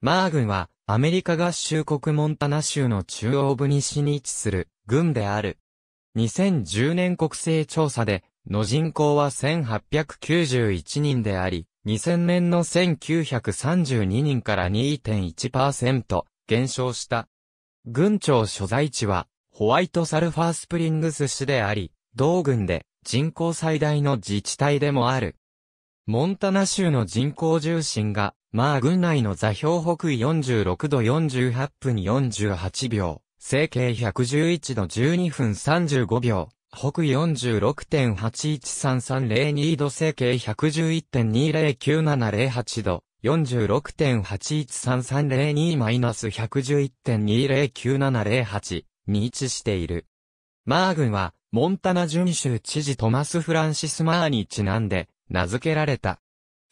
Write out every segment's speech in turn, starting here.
マー軍は、アメリカ合衆国モンタナ州の中央部西に位置する、軍である。2010年国勢調査で、の人口は1891人であり、2000年の1932人から2.1%減少した。軍庁所在地は、ホワイトサルファースプリングス市であり、同軍で人口最大の自治体でもある。モンタナ州の人口重心がまあ軍内の座標北緯46度48分48秒、整形111度12分35秒、北緯46.813302度整形111.209708度、46.813302-111.209708に位置している。マー軍は、モンタナ準州知事トマス・フランシス・マーにちなんで、名付けられた。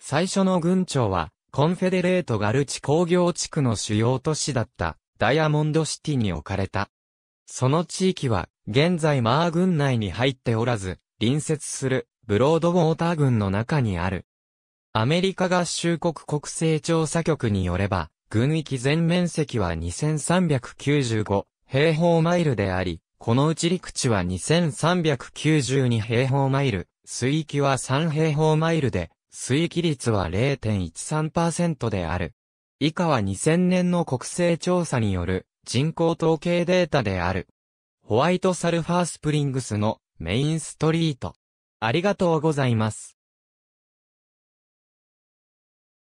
最初の軍長は、コンフェデレートガルチ工業地区の主要都市だったダイヤモンドシティに置かれた。その地域は現在マー郡内に入っておらず、隣接するブロードウォーター郡の中にある。アメリカ合衆国国勢調査局によれば、軍域全面積は2395平方マイルであり、このうち陸地は2392平方マイル、水域は3平方マイルで、水域率は0.13%である。以下は2000年の国勢調査による人口統計データである。ホワイトサルファースプリングスのメインストリート。ありがとうございます。